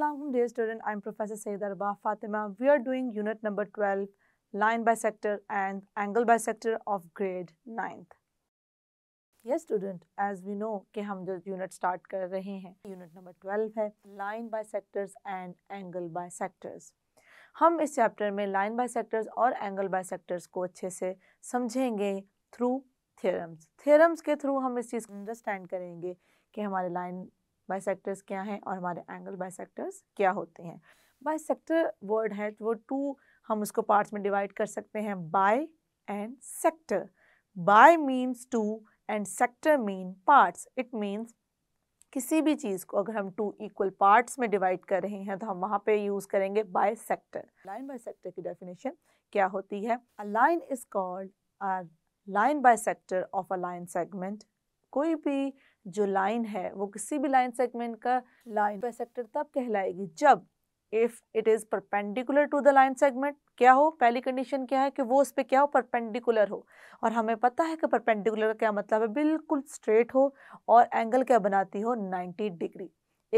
Assalamualaikum dear student, I am Professor Sayyid Arba Fatima. We are doing unit number 12, line bisector and angle bisector of grade 9th. Yes student, as we know कि हम जो unit start कर रहे हैं, unit number 12 है, line bisectors and angle bisectors. हम इस chapter में line bisectors और angle bisectors को अच्छे से समझेंगे through theorems. Theorems के through हम इस चीज़ को understand करेंगे कि हमारे line बाइसेक्टर्स क्या हैं और हमारे एंगल बाइसेक्टर्स क्या होते हैं बाइसेक्टर वर्ड है वो टू हम उसको पार्ट्स में डिवाइड कर सकते हैं bi and sector bi means two and sector mean parts it means किसी भी चीज़ को अगर हम टू इक्वल पार्ट्स में डिवाइड कर रहे हैं तो हम वहाँ पे यूज़ करेंगे bisector line bisector की डेफिनेशन क्या होती है a line is called a line bisector of a line segment कोई भी जो लाइन है वो किसी भी लाइन सेगमेंट का लाइन बाइसेक्टर तब कहलाएगी जब if it is perpendicular to the line segment क्या हो पहली कंडीशन क्या है कि वो उस पर क्या हो परपेंडिकुलर हो और हमें पता है कि परपेंडिकुलर क्या मतलब है बिल्कुल स्ट्रेट हो और एंगल क्या बनाती हो 90 डिग्री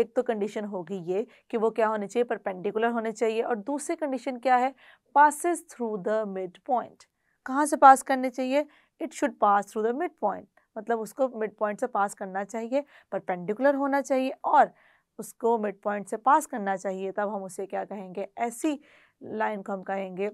एक तो कंडीशन होगी ये कि वो क्या होने चाहिए परपेंडिकुलर होने चाहिए और दूसरी कंडीशन क्या है passes through the midpoint कहाँ से पास करने चाहिए it should pass through the midpoint मतलब उसको मिड पॉइंट से पास करना चाहिए परपेंडिकुलर होना चाहिए और उसको मिड पॉइंट से पास करना चाहिए तब हम उसे क्या कहेंगे ऐसी लाइन को हम कहेंगे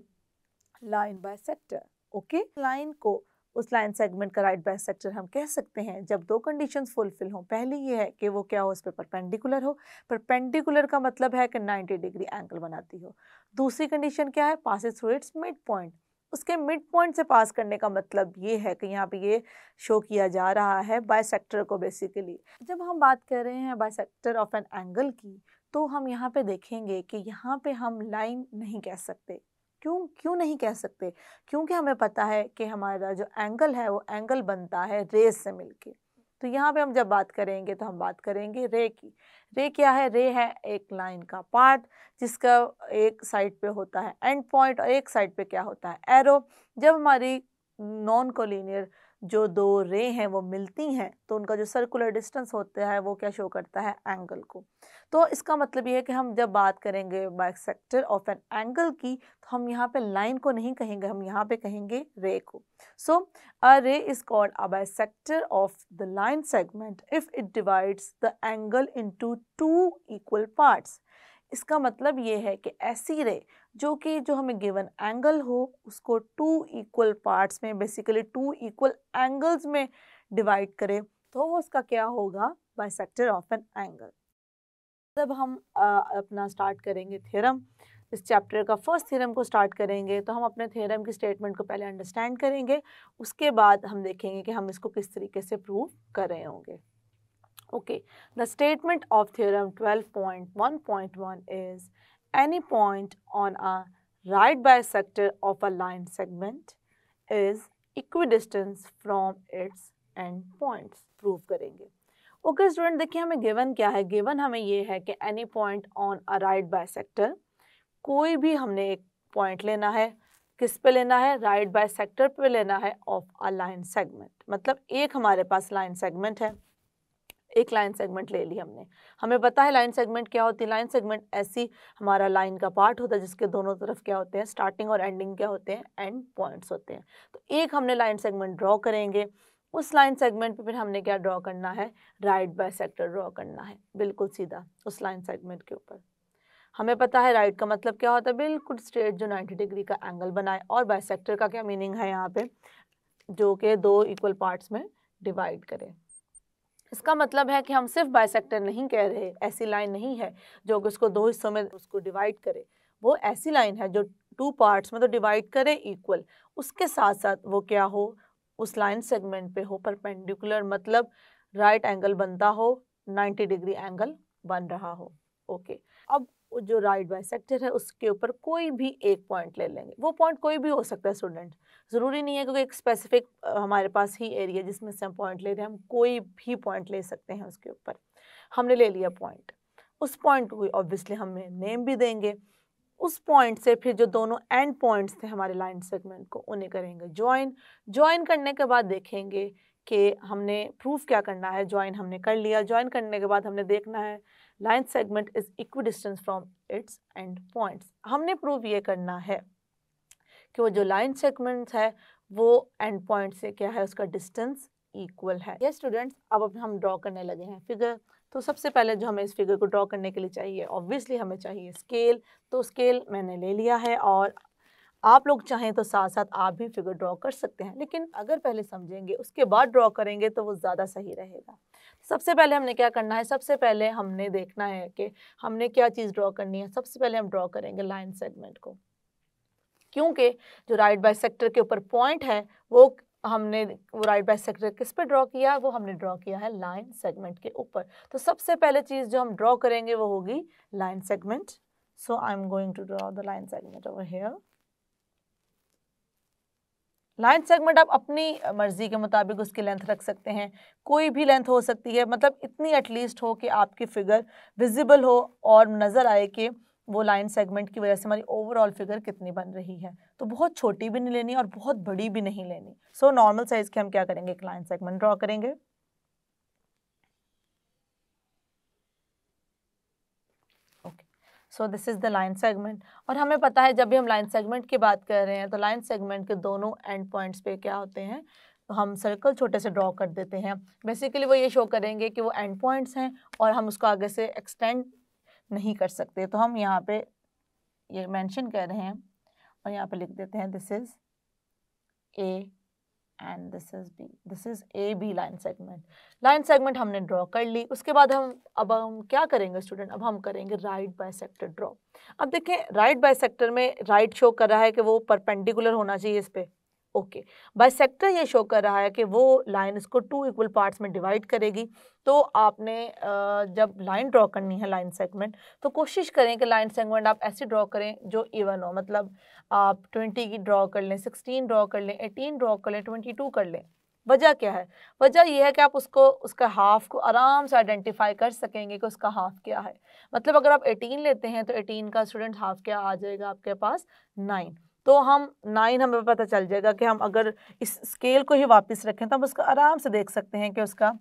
line bisector okay line को उस लाइन सेगमेंट का राइट बाय सेक्टर हम कह सकते हैं जब दो कंडीशन फुलफिल हों पहली ये है कि वो क्या हो उस पर परपेंडिकुलर हो परपेंडिकुलर का मतलब है कि 90 डिग्री एंगल बनाती हो दूसरी कंडीशन क्या है passes through its midpoint उसके मिड पॉइंट से पास करने का मतलब ये है कि यहाँ पे ये शो किया जा रहा है बाई को बेसिकली जब हम बात कर रहे हैं bisector of an angle की तो हम यहाँ पे देखेंगे कि यहाँ पे हम लाइन नहीं कह सकते क्यों क्यों नहीं कह सकते क्योंकि हमें पता है कि हमारा जो एंगल है वो एंगल बनता है रेस से मिलके तो यहाँ पे हम जब बात करेंगे तो हम बात करेंगे रे की रे क्या है रे है एक लाइन का पार्ट जिसका एक साइड पे होता है एंड पॉइंट और एक साइड पे क्या होता है एरो जब हमारी नॉन कोलिनियर जो दो रे हैं वो मिलती हैं तो उनका जो सर्कुलर डिस्टेंस होता है वो क्या शो करता है एंगल को तो इसका मतलब ये है कि हम जब बात करेंगे सेक्टर ऑफ एन एंगल की तो हम यहाँ पे लाइन को नहीं कहेंगे हम यहाँ पे कहेंगे रे को so a ray is called a sector of the line segment if it divides the angle into two equal parts इसका मतलब ये है कि ऐसी रे जो कि जो हमें गिवन एंगल हो उसको टू इक्वल पार्ट्स में बेसिकली टू इक्वल एंगल्स में डिवाइड करें तो वो उसका क्या होगा बाइसेक्टर ऑफ एन एंगल जब हम आ, अपना स्टार्ट करेंगे थ्योरम इस चैप्टर का फर्स्ट थ्योरम को स्टार्ट करेंगे तो हम अपने थ्योरम की स्टेटमेंट को पहले अंडरस्टैंड करेंगे उसके बाद हम देखेंगे कि हम इसको किस तरीके से प्रूव कर रहे होंगे okay the statement of theorem 12.1.1 is any point on a right bisector of a line segment is equidistant from its end points prove करेंगे ओके स्टूडेंट देखिए हमें गिवन क्या है गिवन हमें ये है कि any point on a right bi कोई भी हमने एक पॉइंट लेना है किस पे लेना है राइट बाय सेक्टर पे लेना है ऑफ अ लाइन सेगमेंट मतलब एक हमारे पास लाइन सेगमेंट है एक लाइन सेगमेंट ले ली हमने हमें पता है लाइन सेगमेंट क्या होती है लाइन सेगमेंट ऐसी हमारा लाइन का पार्ट होता है जिसके दोनों तरफ क्या होते हैं स्टार्टिंग और एंडिंग क्या होते हैं एंड पॉइंट्स होते हैं तो एक हमने लाइन सेगमेंट ड्रॉ करेंगे उस लाइन सेगमेंट पे फिर हमने क्या ड्रॉ करना है राइट बाय सेक्टर ड्रॉ करना है बिल्कुल सीधा उस लाइन सेगमेंट के ऊपर हमें पता है राइट का मतलब क्या होता है बिल्कुल स्ट्रेट जो 90 डिग्री का एंगल बनाए और बाय सेक्टर का क्या मीनिंग है यहाँ पे जो कि दो इक्वल पार्ट्स में डिवाइड करें इसका मतलब है कि हम सिर्फ बाइसेक्टर नहीं कह रहे ऐसी लाइन नहीं है जो उसको दो हिस्सों में उसको डिवाइड करे वो ऐसी लाइन है जो टू पार्ट्स में तो डिवाइड करे इक्वल उसके साथ साथ वो क्या हो उस लाइन सेगमेंट पे हो परपेंडिकुलर मतलब राइट right एंगल बनता हो 90 डिग्री एंगल बन रहा हो ओके okay. अब जो राइट बाई सेक्टर है उसके ऊपर कोई भी एक पॉइंट ले लेंगे वो पॉइंट कोई भी हो सकता है स्टूडेंट ज़रूरी नहीं है क्योंकि एक स्पेसिफिक हमारे पास ही एरिया जिसमें से हम पॉइंट ले रहे हैं हम कोई भी पॉइंट ले सकते हैं उसके ऊपर हमने ले लिया पॉइंट उस पॉइंट को ऑब्वियसली हम नेम भी देंगे उस पॉइंट से फिर जो दोनों एंड पॉइंट्स थे हमारे लाइन सेगमेंट को उन्हें करेंगे ज्वाइन ज्वाइन करने के बाद देखेंगे कि हमने प्रूफ क्या करना है ज्वाइन हमने कर लिया ज्वाइन करने के बाद हमने देखना है line segment is equidistance from its end points हमने प्रूफ ये करना है कि वो जो लाइन सेगमेंट है वो एंड पॉइंट से क्या है उसका डिस्टेंस इक्वल है ये स्टूडेंट्स अब अब हम ड्रॉ करने लगे हैं फिगर तो सबसे पहले जो हमें इस फिगर को ड्रॉ करने के लिए चाहिए ऑब्वियसली हमें चाहिए स्केल तो स्केल मैंने ले लिया है और आप लोग चाहें तो साथ साथ आप भी फिगर ड्रॉ कर सकते हैं लेकिन अगर पहले समझेंगे उसके बाद ड्रॉ करेंगे तो वो ज़्यादा सही रहेगा सबसे पहले हमने क्या करना है सबसे पहले हमने देखना है कि हमने क्या चीज़ ड्रॉ करनी है सबसे पहले हम ड्रॉ करेंगे लाइन सेगमेंट को क्योंकि जो राइट बाई सेक्टर के ऊपर पॉइंट है वो हमने वो राइट बाई सेक्टर किस पे ड्रॉ किया वो हमने ड्रॉ किया है लाइन सेगमेंट के ऊपर तो सबसे पहले चीज़ जो हम ड्रॉ करेंगे वो होगी line segment so I am going to draw the line segment over here line segment आप अपनी मर्ज़ी के मुताबिक उसकी लेंथ रख सकते हैं कोई भी लेंथ हो सकती है मतलब इतनी एटलीस्ट हो कि आपकी फ़िगर विजिबल हो और नज़र आए कि वो लाइन सेगमेंट की वजह से हमारी ओवरऑल फिगर कितनी बन रही है तो बहुत छोटी भी नहीं लेनी और बहुत बड़ी भी नहीं लेनी सो नॉर्मल साइज़ के हम क्या करेंगे एक लाइन सेगमेंट ड्रॉ करेंगे so this is the line segment और हमें पता है जब भी हम लाइन सेगमेंट की बात कर रहे हैं तो लाइन सेगमेंट के दोनों एंड पॉइंट्स पे क्या होते हैं तो हम सर्कल छोटे से ड्रॉ कर देते हैं बेसिकली वो ये शो करेंगे कि वो एंड पॉइंट्स हैं और हम उसको आगे से एक्सटेंड नहीं कर सकते तो हम यहाँ पे ये मेंशन कर रहे हैं और यहाँ पे लिख देते हैं this is A and this is B this is A B line segment line segment हमने ड्रॉ कर ली उसके बाद हम अब हम क्या करेंगे स्टूडेंट अब हम करेंगे राइट बाय सेक्टर ड्रॉ अब देखें राइट बाय सेक्टर में राइट right शो कर रहा है कि वो परपेंडिकुलर होना चाहिए इस पर ओके बाय सेक्टर ये शो कर रहा है कि वो लाइन इसको टू इक्वल पार्ट्स में डिवाइड करेगी तो आपने जब लाइन ड्रॉ करनी है लाइन सेगमेंट तो कोशिश करें कि लाइन सेगमेंट आप ऐसे ड्रॉ करें जो इवन हो मतलब आप ट्वेंटी की ड्रॉ कर लें सिक्सटीन ड्रॉ कर लें एटीन ड्रॉ कर लें ट्वेंटी टू कर लें वजह क्या है वजह यह है कि आप उसको उसका हाफ़ को आराम से आइडेंटिफाई कर सकेंगे कि उसका हाफ़ क्या है मतलब अगर आप 18 लेते हैं तो 18 का स्टूडेंट हाफ़ क्या आ जाएगा आपके पास नाइन तो हम नाइन हमें पता चल जाएगा कि हम अगर इस स्केल को ही वापस रखें तो हम उसका आराम से देख सकते हैं कि उसका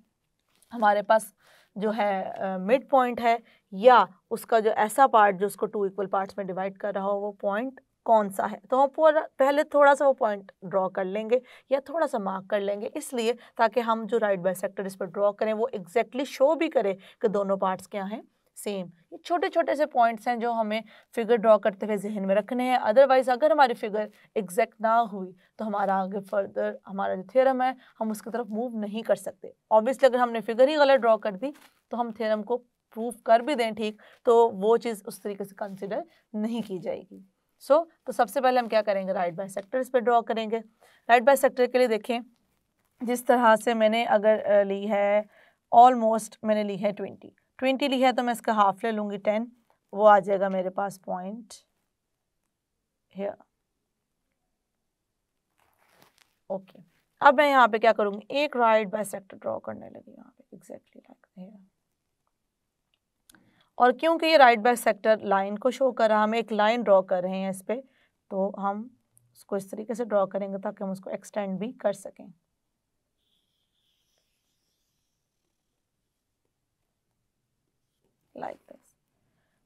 हमारे पास जो है मिड पॉइंट है या उसका जो ऐसा पार्ट जो उसको टू इक्वल पार्ट्स में डिवाइड कर रहा हो वो पॉइंट कौन सा है तो हम पूरा पहले थोड़ा सा वो पॉइंट ड्रॉ कर लेंगे या थोड़ा सा मार्क कर लेंगे इसलिए ताकि हम जो राइट बाई सेक्टर इस पर ड्रॉ करें वो एग्जैक्टली exactly शो भी करें कि दोनों पार्ट्स क्या हैं सेम ये छोटे छोटे से पॉइंट्स हैं जो हमें फिगर ड्रॉ करते हुए जहन में रखने हैं अदरवाइज़ अगर हमारी फिगर एग्जैक्ट ना हुई तो हमारा आगे फर्दर हमारा जो थेरम है हम उसकी तरफ मूव नहीं कर सकते ऑब्वियसली अगर हमने फिगर ही गलत ड्रॉ कर दी तो हम थेरम को प्रूव कर भी दें ठीक तो वो चीज़ उस तरीके से कंसिडर नहीं की जाएगी सो so, तो सबसे पहले हम क्या करेंगे राइट बाय सेक्टर इस पर ड्रॉ करेंगे राइट बाय सेक्टर के लिए देखें जिस तरह से मैंने अगर ली है ऑलमोस्ट मैंने ली है ट्वेंटी ट्वेंटी लिखा है तो मैं इसका हाफ ले लूँगी टेन वो आ जाएगा मेरे पास पॉइंट ओके अब मैं यहाँ पे क्या करूँगी एक राइट बाय सेक्टर ड्रॉ करने लगी यहाँ पे एग्जैक्टली लाइक हेयर और क्योंकि ये राइट बाय सेक्टर लाइन को शो कर रहा है हम एक लाइन ड्रॉ कर रहे हैं इस पर तो हम उसको इस तरीके से ड्रॉ करेंगे ताकि हम उसको एक्सटेंड भी कर सकें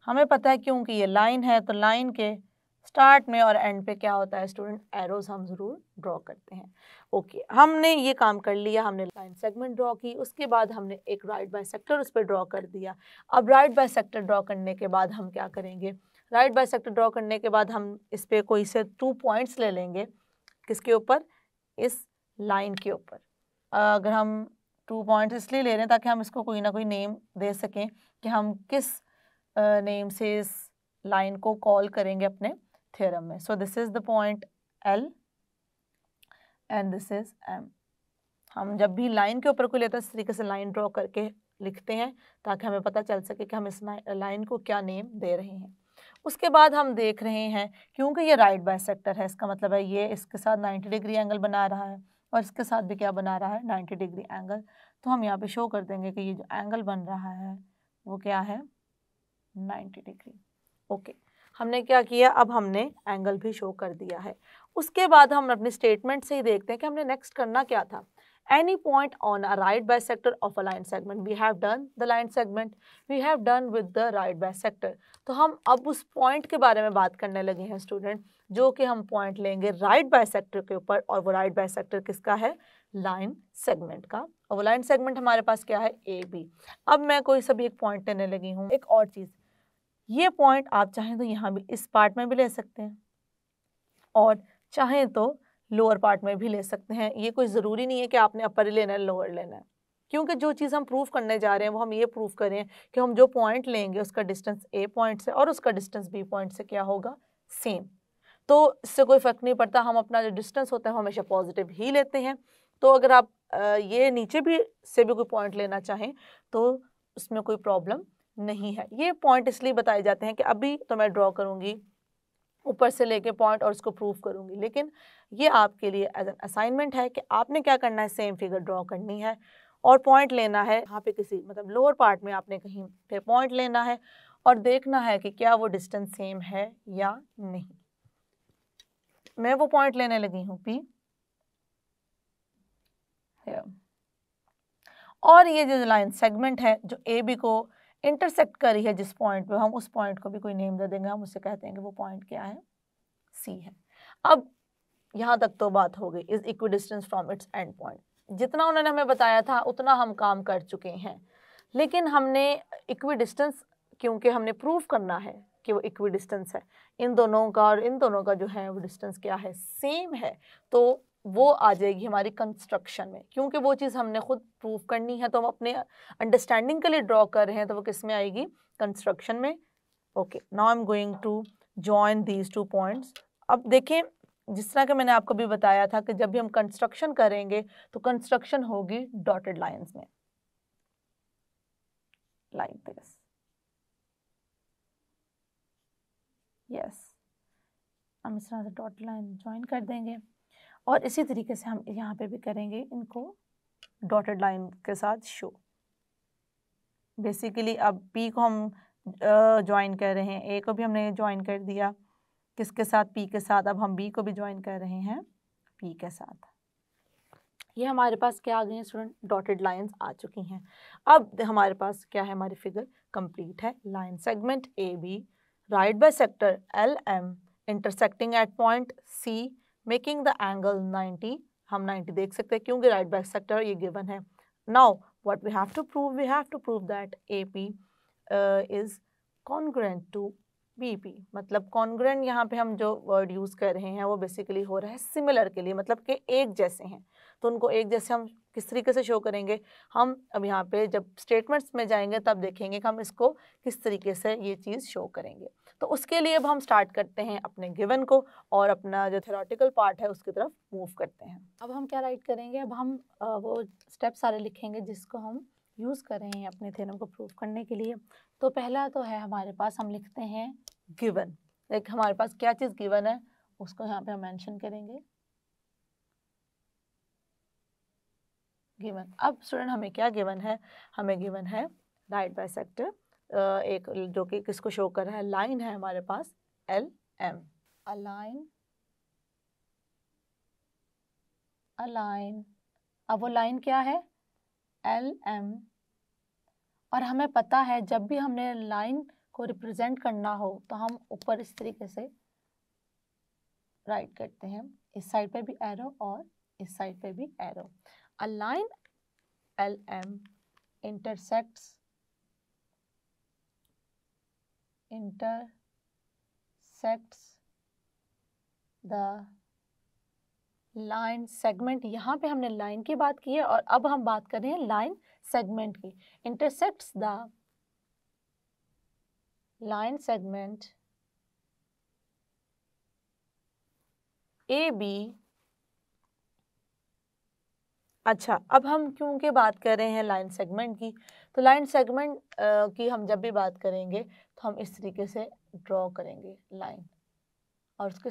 हमें पता है क्योंकि ये लाइन है तो लाइन के स्टार्ट में और एंड पे क्या होता है स्टूडेंट एरोज हम ज़रूर ड्रॉ करते हैं ओके okay, हमने ये काम कर लिया हमने लाइन सेगमेंट ड्रॉ की उसके बाद हमने एक राइट बाय सेक्टर उस पर ड्रॉ कर दिया अब राइट बाय सेक्टर ड्रॉ करने के बाद हम क्या करेंगे राइट बाय सेक्टर ड्रॉ करने के बाद हम इस पर कोई से टू पॉइंट्स ले लेंगे किसके ऊपर इस लाइन के ऊपर अगर हम टू पॉइंट्स इसलिए ले रहे हैं ताकि हम इसको कोई ना कोई नेम दे सकें कि हम किस नेम से इस लाइन को कॉल करेंगे अपने थ्योरम में so this is the point L and this is M हम जब भी लाइन के ऊपर को लेते हैं इस तरीके से लाइन ड्रॉ करके लिखते हैं ताकि हमें पता चल सके कि हम इस लाइन को क्या नेम दे रहे हैं उसके बाद हम देख रहे हैं क्योंकि ये राइट बाय सेक्टर है इसका मतलब है ये इसके साथ 90 डिग्री एंगल बना रहा है और इसके साथ भी क्या बना रहा है 90 डिग्री एंगल तो हम यहाँ पे शो कर देंगे कि ये जो एंगल बन रहा है वो क्या है 90 डिग्री ओके हमने क्या किया अब हमने एंगल भी शो कर दिया है उसके बाद हम अपनी स्टेटमेंट से ही देखते हैं कि हमने नेक्स्ट करना क्या था any point on a right bisector of a line segment we have done the line segment we have done with the right bisector तो हम अब उस पॉइंट के बारे में बात करने लगे हैं स्टूडेंट जो कि हम पॉइंट लेंगे राइट सेक्टर के ऊपर और वो राइट बाय सेक्टर किसका है लाइन सेगमेंट का और वो लाइन सेगमेंट हमारे पास क्या है ए बी अब मैं कोई सभी एक पॉइंट लेने लगी हूँ एक और चीज़ ये पॉइंट आप चाहें तो यहाँ भी इस पार्ट में भी ले सकते हैं और चाहें तो लोअर पार्ट में भी ले सकते हैं ये कोई ज़रूरी नहीं है कि आपने अपर ही लेना है लोअर लेना है क्योंकि जो चीज़ हम प्रूफ करने जा रहे हैं वो हम ये प्रूफ करें कि हम जो पॉइंट लेंगे उसका डिस्टेंस ए पॉइंट से और उसका डिस्टेंस बी पॉइंट से क्या होगा सेम तो इससे कोई फ़र्क नहीं पड़ता हम अपना जो डिस्टेंस होता है वो हमेशा पॉजिटिव ही लेते हैं तो अगर आप ये नीचे भी से भी कोई पॉइंट लेना चाहें तो उसमें कोई प्रॉब्लम नहीं है ये पॉइंट इसलिए बताए जाते हैं कि अभी तो मैं ड्रॉ करूंगी ऊपर से लेके पॉइंट और उसको प्रूफ करूंगी लेकिन ये आपके लिए एज एन असाइनमेंट है कि आपने क्या करना है सेम फिगर ड्रॉ करनी है और पॉइंट लेना है यहाँ पे किसी मतलब लोअर पार्ट में आपने कहीं पे पॉइंट लेना है और देखना है कि क्या वो डिस्टेंस सेम है या नहीं मैं वो पॉइंट लेने लगी हूँ पी और ये जो लाइन सेगमेंट है जो ए बी को इंटरसेक्ट करी है जिस पॉइंट पे हम उस पॉइंट को भी कोई नेम दे देंगे हम उसे कहते हैं कि वो पॉइंट क्या है सी है अब यहाँ तक तो बात हो गई is equidistance from its end point जितना उन्होंने हमें बताया था उतना हम काम कर चुके हैं लेकिन हमने इक्वी डिस्टेंस क्योंकि हमने प्रूव करना है कि वो इक्वी डिस्टेंस है इन दोनों का और इन दोनों का जो है वो डिस्टेंस क्या है सेम है तो वो आ जाएगी हमारी कंस्ट्रक्शन में क्योंकि वो चीज़ हमने खुद प्रूव करनी है तो हम अपने अंडरस्टैंडिंग के लिए ड्रॉ कर रहे हैं तो वो किस में आएगी कंस्ट्रक्शन में okay now I am going to join these two points अब देखें जिस तरह के मैंने आपको भी बताया था कि जब भी हम कंस्ट्रक्शन करेंगे तो कंस्ट्रक्शन होगी डॉटेड लाइन्स में लाइक दिस यस हम इस तरह से डॉट लाइन ज्वाइन कर देंगे और इसी तरीके से हम यहाँ पे भी करेंगे इनको डॉटेड लाइन के साथ शो बेसिकली अब पी को हम ज्वाइन कर रहे हैं ए को भी हमने ज्वाइन कर दिया किसके साथ पी के साथ अब हम बी को भी ज्वाइन कर रहे हैं पी के साथ ये हमारे पास क्या आ गई हैं स्टूडेंट डॉटेड लाइंस आ चुकी हैं अब हमारे पास क्या है हमारी फिगर कंप्लीट है line segment A B right bisector L M intersecting at point C making the angle 90 हम 90 देख सकते हैं क्योंकि राइट बैक सेक्टर ये गिवन है now what we have to prove we have to prove that A P is congruent to BP मतलब congruent यहाँ पे हम जो वर्ड यूज़ कर रहे हैं वो बेसिकली हो रहा है सिमिलर के लिए मतलब कि एक जैसे हैं तो उनको एक जैसे हम किस तरीके से शो करेंगे हम अब यहाँ पे जब स्टेटमेंट्स में जाएंगे तब देखेंगे कि हम इसको किस तरीके से ये चीज़ शो करेंगे तो उसके लिए अब हम स्टार्ट करते हैं अपने गिवन को और अपना जो थेरोटिकल पार्ट है उसकी तरफ मूव करते हैं अब हम क्या राइट करेंगे अब हम वो स्टेप सारे लिखेंगे जिसको हम यूज़ कर रहे हैं अपने थेरम को प्रूव करने के लिए तो पहला तो है हमारे पास हम लिखते हैं गिवन लाइक हमारे पास क्या चीज़ गिवन है उसको यहाँ पे हम मेंशन करेंगे गिवन अब स्टूडेंट हमें क्या गिवन है हमें गिवन है राइट बाय सेक्टर एक जो कि किसको शो कर रहा है लाइन है हमारे पास एल एम अलाइन अलाइन अब वो लाइन क्या है एल एम और हमें पता है जब भी हमने लाइन को रिप्रेजेंट करना हो तो हम ऊपर इस तरीके से राइट करते हैं इस साइड पे भी एरो और इस साइड पे भी arrow a line L M intersects intersects the line segment यहाँ पे हमने लाइन की बात की है और अब हम बात कर रहे हैं लाइन सेगमेंट की intersects the line segment A B अच्छा अब हम क्योंकि बात कर रहे हैं लाइन सेगमेंट की तो लाइन सेगमेंट की हम जब भी बात करेंगे तो हम इस तरीके से ड्रॉ करेंगे लाइन और उसके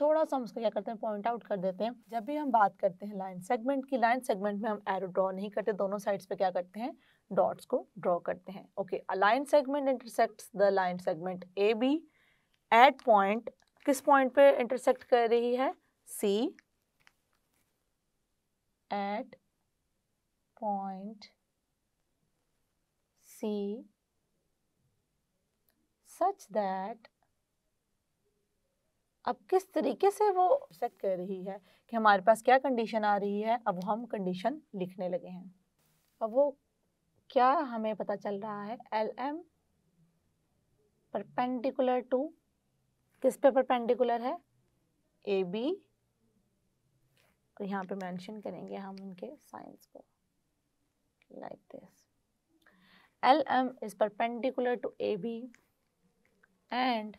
थोड़ा सा हम उसको क्या करते हैं पॉइंट आउट कर देते हैं जब भी हम बात करते हैं लाइन सेगमेंट की लाइन सेगमेंट में हम एरो ड्रॉ नहीं करते दोनों साइड्स पे क्या करते हैं डॉट्स को ड्रॉ करते हैं okay line segment intersect the line segment A B at point किस पॉइंट पे इंटरसेक्ट कर रही है C at point C such that अब किस तरीके से वो एक्सेप्ट कर रही है कि हमारे पास क्या कंडीशन आ रही है अब हम कंडीशन लिखने लगे हैं अब वो क्या हमें पता चल रहा है एल एम परपेंडिकुलर टू किस पे परपेंडिकुलर है ए बी और यहाँ पे मेंशन करेंगे हम उनके साइंस को like this L M is perpendicular to A B and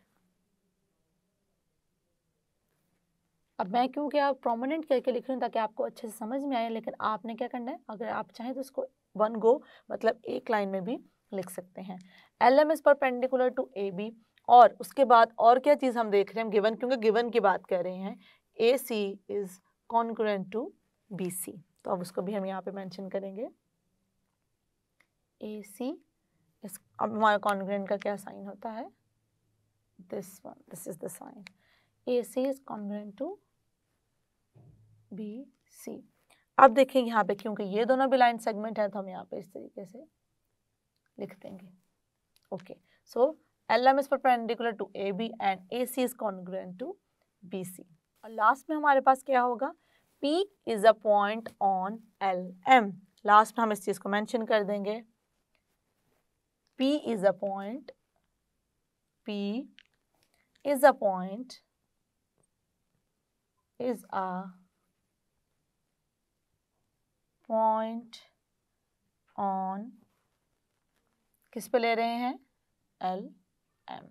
अब मैं क्यों क्या प्रोमोनेंट करके लिख रही हूँ ताकि आपको अच्छे से समझ में आए लेकिन आपने क्या करना है अगर आप चाहें तो इसको वन गो मतलब एक लाइन में भी लिख सकते हैं L M is perpendicular to A B और उसके बाद और क्या चीज़ हम देख रहे हैं गिवन क्योंकि गिवन की बात कर रहे हैं A C is congruent to B C तो अब उसको भी हम यहाँ पे मेंशन करेंगे ए सी इस अब हमारा कॉन्क्रेंट का क्या साइन होता है this one. This is the sign. AC is congruent to BC. अब देखें यहाँ पे क्योंकि ये दोनों भी लाइन सेगमेंट है तो हम यहाँ पे इस तरीके से लिख देंगे okay so L M is perpendicular to A B and A C is congruent to B C और लास्ट में हमारे पास क्या होगा P is a point on L M last में हम इस चीज़ को मेंशन कर देंगे P is a point P is a point is a point on किस पे ले रहे हैं L M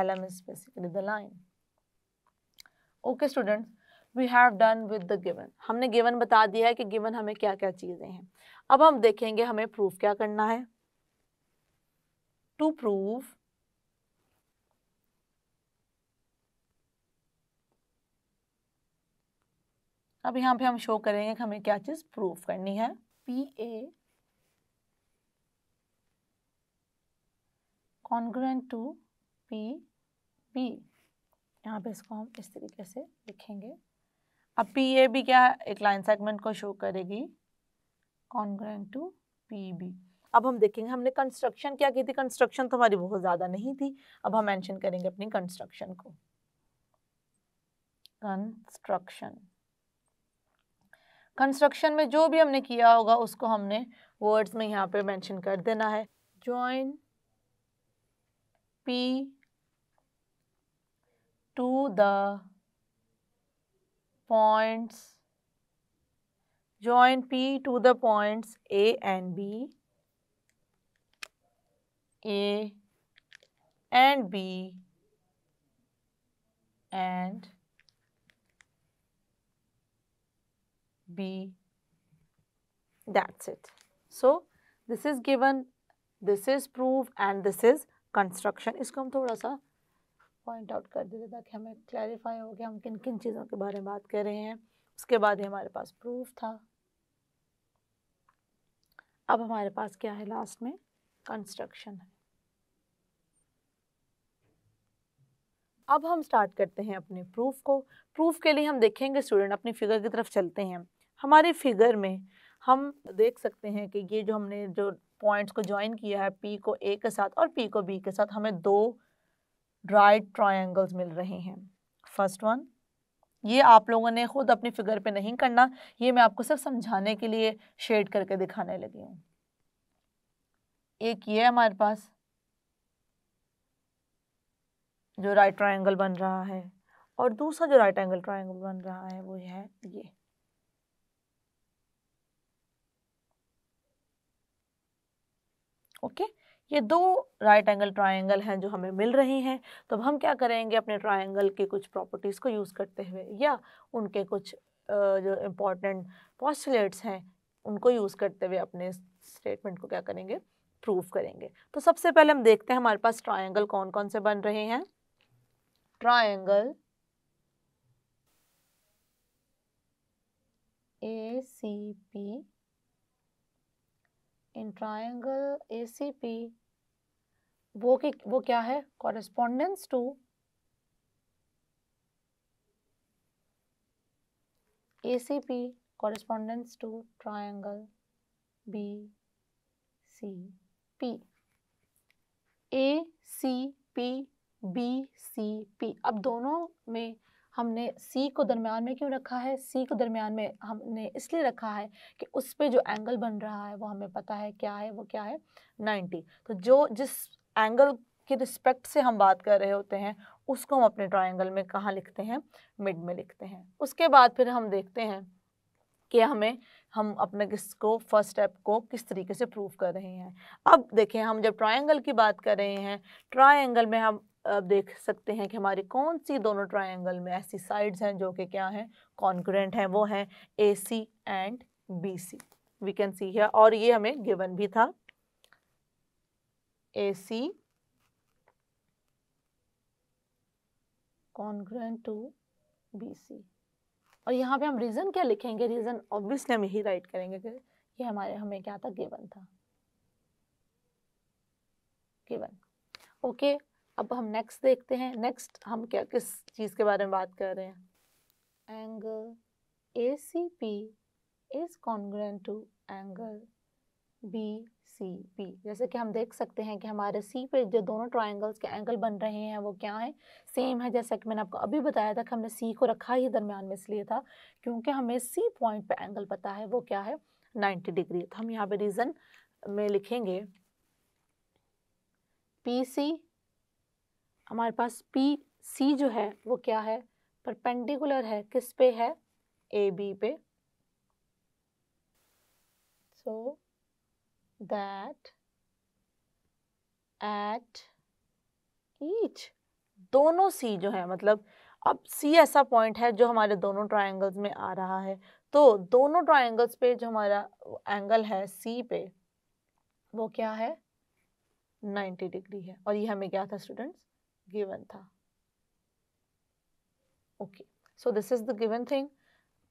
L M is basically the line okay students we have done with the given हमने गिवन बता दिया है कि गिवन हमें क्या क्या चीज़ें हैं अब हम देखेंगे हमें प्रूफ क्या करना है टू प्रूफ अब यहाँ पे हम शो करेंगे कि हमें क्या चीज़ प्रूफ करनी है P A congruent to P B यहाँ पे इसको हम इस तरीके से लिखेंगे अब पी ए भी क्या है एक लाइन सेगमेंट को शो करेगी कॉन्ग्रेंट टू पी बी अब हम देखेंगे हमने कंस्ट्रक्शन क्या की थी कंस्ट्रक्शन तो हमारी बहुत ज़्यादा नहीं थी अब हम मेंशन करेंगे अपनी कंस्ट्रक्शन को कंस्ट्रक्शन कंस्ट्रक्शन में जो भी हमने किया होगा उसको हमने वर्ड्स में यहाँ पे मेंशन कर देना है join P to the points join P to the points A and B A and B and B. That's it. So, this is given, this is proof and this is construction. इसको हम थोड़ा सा point out कर देते ताकि हमें clarify हो गया हम किन किन चीज़ों के बारे में बात कर रहे हैं उसके बाद ही हमारे पास प्रूफ था अब हमारे पास क्या है लास्ट में कंस्ट्रक्शन है अब हम स्टार्ट करते हैं अपने प्रूफ को प्रूफ के लिए हम देखेंगे स्टूडेंट अपनी फिगर की तरफ चलते हैं हमारे फिगर में हम देख सकते हैं कि ये जो हमने जो पॉइंट्स को ज्वाइन किया है पी को ए के साथ और पी को बी के साथ हमें दो राइट ट्राइंगल्स मिल रहे हैं फर्स्ट वन ये आप लोगों ने खुद अपनी फिगर पे नहीं करना ये मैं आपको सिर्फ समझाने के लिए शेड करके दिखाने लगी हूँ एक ये हमारे पास जो राइट ट्राइंगल बन रहा है और दूसरा जो राइट एंगल ट्राइंगल बन रहा है वो है ये ओके ये दो राइट एंगल ट्राइंगल हैं जो हमें मिल रही हैं तो अब हम क्या करेंगे अपने ट्राइंगल के कुछ प्रॉपर्टीज़ को यूज़ करते हुए या उनके कुछ जो इम्पॉर्टेंट पॉस्टुलेट्स हैं उनको यूज़ करते हुए अपने स्टेटमेंट को क्या करेंगे प्रूव करेंगे तो सबसे पहले हम देखते हैं हमारे पास ट्राइंगल कौन कौन से बन रहे हैं triangle A C P in triangle A C P वो की वो क्या है correspondence to A C P correspondence to triangle B C P A C P B C P अब दोनों में हमने सी को दरमियान में क्यों रखा है सी को दरमियान में हमने इसलिए रखा है कि उस पर जो एंगल बन रहा है वो हमें पता है क्या है वो क्या है नाइन्टी तो जो जिस एंगल के रिस्पेक्ट से हम बात कर रहे होते हैं उसको हम अपने ट्राइंगल में कहाँ लिखते हैं मिड में लिखते हैं उसके बाद फिर हम देखते हैं कि हमें हम अपने किसको फर्स्ट स्टेप को किस तरीके से प्रूव कर रहे हैं अब देखें हम जब ट्रायंगल की बात कर रहे हैं ट्रायंगल में हम आप देख सकते हैं कि हमारी कौन सी दोनों ट्रायंगल में ऐसी साइड्स हैं जो कि क्या हैं कॉन्क्रेंट हैं वो हैं A C and B C we can see है और ये हमें गिवन भी था A C congruent to B C और यहाँ पे हम रीज़न क्या लिखेंगे रीज़न ऑब्वियसली हम यही राइट करेंगे कि ये हमारे हमें क्या था गिवन था गिवन ओके okay. अब हम नेक्स्ट देखते हैं नेक्स्ट हम क्या किस चीज़ के बारे में बात कर रहे हैं angle A C P is congruent to angle B C P जैसे कि हम देख सकते हैं कि हमारे सी पे जो दोनों ट्राइंगल्स के एंगल बन रहे हैं वो क्या है सेम है जैसा कि मैंने आपको अभी बताया था कि हमने सी को रखा ही दरम्यान में इसलिए था क्योंकि हमें सी पॉइंट पे एंगल पता है वो क्या है 90 डिग्री तो हम यहाँ पे रीज़न में लिखेंगे पी सी हमारे पास पी सी जो है वो क्या है परपेंडिकुलर है किस पे है ए बी पे सो दैट एट ईच दोनों सी जो है मतलब अब सी ऐसा पॉइंट है जो हमारे दोनों ट्रायंगल्स में आ रहा है तो दोनों ट्रायंगल्स पे जो हमारा एंगल है सी पे वो क्या है 90 डिग्री है और ये हमें क्या था स्टूडेंट्स गिवन था okay so this is the given thing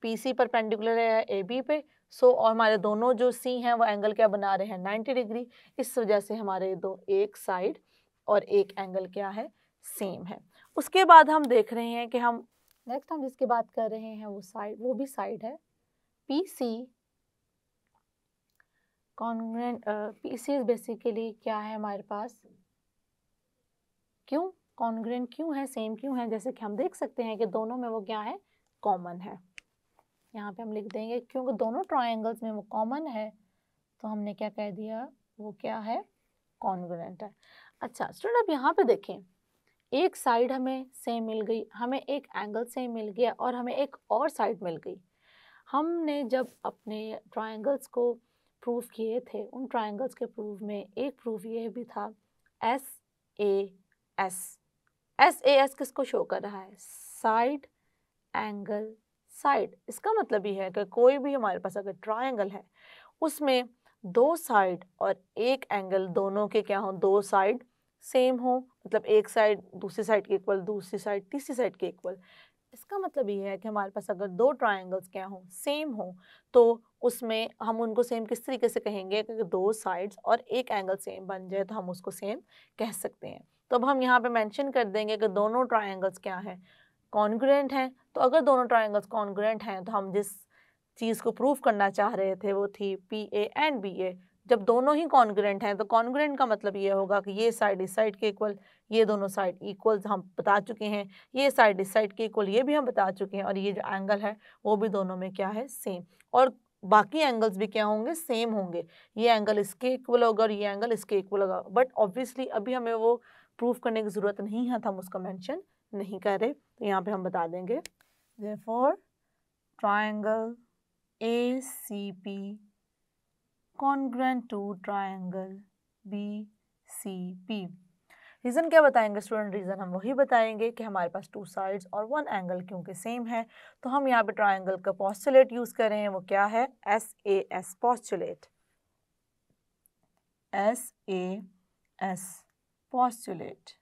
PC perpendicular है ए बी पे सो so, और हमारे दोनों जो सी हैं वो एंगल क्या बना रहे हैं 90 डिग्री इस वजह से हमारे दो एक साइड और एक एंगल क्या है सेम है उसके बाद हम देख रहे हैं कि हम नेक्स्ट हम जिसकी बात कर रहे हैं वो साइड वो भी साइड है P C congruent P C basically क्या है हमारे पास क्यों कॉन्ग्रेंट क्यों है सेम क्यों है जैसे कि हम देख सकते हैं कि दोनों में वो क्या है कॉमन है यहाँ पे हम लिख देंगे क्योंकि दोनों ट्राइंगल्स में वो कॉमन है तो हमने क्या कह दिया वो क्या है कॉन्ग्रेंट है अच्छा स्टूडेंट अब यहाँ पे देखें एक साइड हमें सेम मिल गई हमें एक एंगल सेम मिल गया और हमें एक और साइड मिल गई हमने जब अपने ट्राइंगल्स को प्रूफ किए थे उन ट्राइंगल्स के प्रूफ में एक प्रूफ ये भी था S A S S A S किसको शो कर रहा है साइड एंगल साइड इसका मतलब ये है कि कोई भी हमारे पास अगर ट्राइंगल है उसमें दो साइड और एक एंगल दोनों के क्या हों दो साइड सेम हो मतलब एक साइड दूसरी साइड के इक्वल दूसरी साइड तीसरी साइड के इक्वल इसका मतलब ये है कि हमारे पास अगर दो ट्राइंगल्स क्या हों सेम हों तो उसमें हम उनको सेम किस तरीके से कहेंगे कि दो साइड्स और एक एंगल सेम बन जाए तो हम उसको सेम कह सकते हैं तो अब हम यहाँ पे मेंशन कर देंगे कि दोनों ट्रायंगल्स क्या है कॉन्ग्रेंट हैं तो अगर दोनों ट्रायंगल्स कॉन्ग्रेंट हैं तो हम जिस चीज़ को प्रूव करना चाह रहे थे वो थी P A and B A जब दोनों ही कॉन्ग्रेंट हैं तो कॉन्ग्रेंट का मतलब ये होगा कि ये साइड इस साइड के इक्वल ये दोनों साइड इक्वल हम बता चुके हैं ये साइड इस साइड के इक्वल ये भी हम बता चुके हैं और ये जो एंगल है वो भी दोनों में क्या है सेम और बाकी एंगल्स भी क्या होंगे सेम होंगे ये एंगल इसके इक्वल होगा और ये एंगल इसके इक्वल होगा बट ऑब्वियसली अभी हमें वो प्रूफ करने की ज़रूरत नहीं है तो हम उसका मेंशन नहीं कर रहे तो यहाँ पे हम बता देंगे for triangle A C P congruent to triangle B C P reason क्या बताएंगे स्टूडेंट रीज़न हम वही बताएंगे कि हमारे पास टू साइड्स और वन एंगल क्योंकि सेम है तो हम यहाँ पे ट्राइंगल का पॉस्टुलेट यूज़ कर रहे हैं वो क्या है S A S postulate S A S postulate.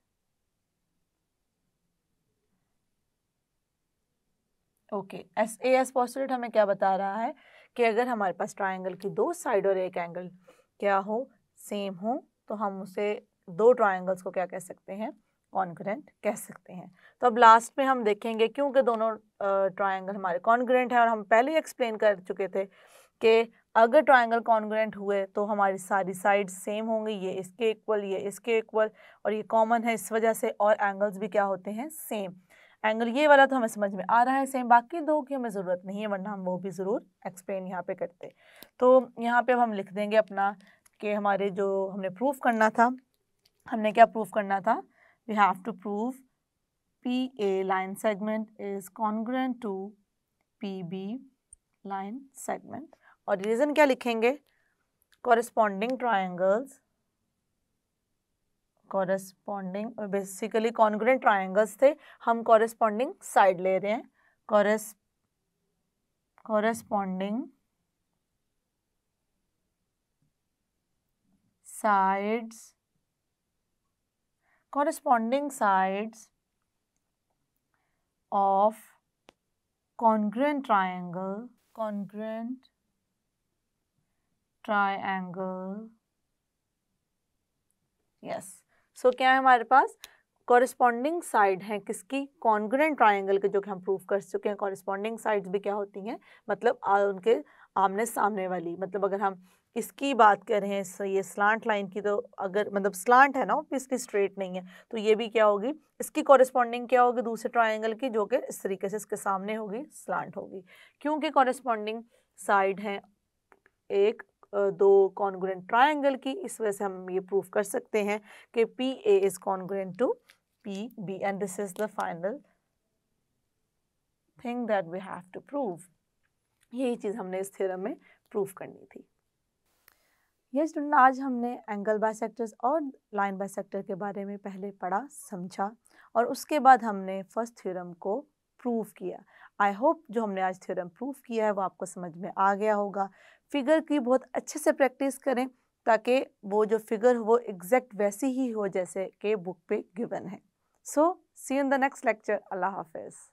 Okay S A S postulate हमें क्या बता रहा है कि अगर हमारे पास ट्राइंगल की दो साइड और एक एंगल क्या हो सेम हो तो हम उसे दो ट्राइंगल्स को क्या कह सकते हैं कॉन्ग्रेंट कह सकते हैं तो अब लास्ट में हम देखेंगे क्योंकि दोनों ट्राइंगल हमारे कॉन्ग्रेंट हैं और हम पहले ही एक्सप्लेन कर चुके थे कि अगर ट्राइंगल कॉन्ग्रेंट हुए तो हमारी सारी साइड सेम होंगी ये इसके इक्वल ये इसके इक्वल और ये कॉमन है इस वजह से और एंगल्स भी क्या होते हैं सेम एंगल ये वाला तो हमें समझ में आ रहा है सेम बाकी दो की हमें ज़रूरत नहीं है वरना हम वो भी ज़रूर एक्सप्लेन यहाँ पे करते तो यहाँ पे अब हम लिख देंगे अपना कि हमारे जो हमने प्रूफ करना था हमने क्या प्रूफ करना था we have to proof P A line segment is congruent to P B line segment और रीज़न क्या लिखेंगे corresponding triangles corresponding basically congruent triangles थे हम कॉरेस्पॉन्डिंग साइड ले रहे हैं corres corresponding sides corresponding sides of congruent triangle congruent triangle yes so क्या है हमारे पास कॉरिस्पॉन्डिंग साइड है किसकी कॉन्ग्रेंट ट्राइंगल के जो कि हम प्रूव कर चुके हैं कॉरिस्पॉन्डिंग साइड्स भी क्या होती हैं मतलब आ, उनके आमने सामने वाली मतलब अगर हम इसकी बात कर रहे हैं ये स्लांट लाइन की तो अगर मतलब स्लांट है ना इसकी स्ट्रेट नहीं है तो ये भी क्या होगी इसकी कॉरेस्पॉन्डिंग क्या होगी दूसरे ट्राइंगल की जो कि इस तरीके से इसके सामने होगी स्लांट होगी क्योंकि कॉरेस्पॉन्डिंग साइड है एक दो कॉन्ग्रेंट ट्राइंगल की इस वजह से हम ये प्रूफ कर सकते हैं कि P A is congruent to P B and this is the final thing that we have to prove यही चीज़ हमने इस थ्योरम में प्रूव करनी थी ये स्टूडेंट आज हमने एंगल बाइसेक्टर्स और लाइन सेक्टर के बारे में पहले पढ़ा समझा और उसके बाद हमने फर्स्ट थ्योरम को प्रूव किया आई होप जो हमने आज थ्योरम प्रूव किया है वो आपको समझ में आ गया होगा फिगर की बहुत अच्छे से प्रैक्टिस करें ताकि वो जो फिगर वो एग्जैक्ट वैसी ही हो जैसे कि बुक पे गिवन है so see in the next lecture अल्लाह हाफिज़